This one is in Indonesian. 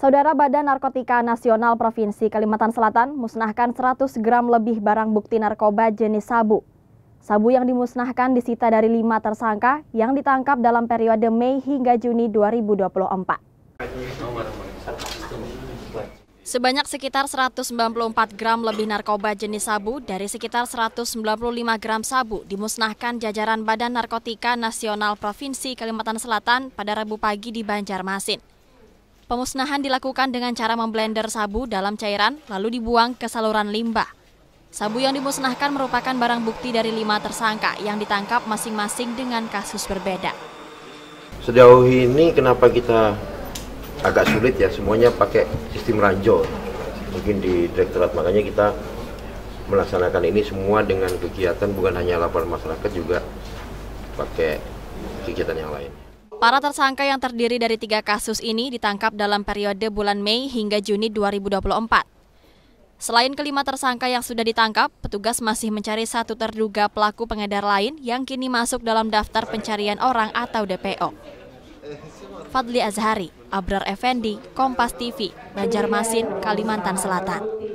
Saudara Badan Narkotika Nasional Provinsi Kalimantan Selatan musnahkan 100 gram lebih barang bukti narkoba jenis sabu. Sabu yang dimusnahkan disita dari lima tersangka yang ditangkap dalam periode Mei hingga Juni 2024. Sebanyak sekitar 194 gram lebih narkoba jenis sabu dari sekitar 195 gram sabu dimusnahkan jajaran Badan Narkotika Nasional Provinsi Kalimantan Selatan pada Rabu pagi di Banjarmasin. Pemusnahan dilakukan dengan cara memblender sabu dalam cairan lalu dibuang ke saluran limbah. Sabu yang dimusnahkan merupakan barang bukti dari lima tersangka yang ditangkap masing-masing dengan kasus berbeda. Sejauh ini kenapa kita agak sulit ya semuanya pakai sistem ranjau mungkin di direktorat makanya kita melaksanakan ini semua dengan kegiatan bukan hanya lapor masyarakat juga pakai kegiatan yang lain. Para tersangka yang terdiri dari tiga kasus ini ditangkap dalam periode bulan Mei hingga Juni 2024. Selain kelima tersangka yang sudah ditangkap, petugas masih mencari satu terduga pelaku pengedar lain yang kini masuk dalam daftar pencarian orang atau DPO. Fadli Azhari, Abrar Effendi, Kompas TV, Banjarmasin, Kalimantan Selatan.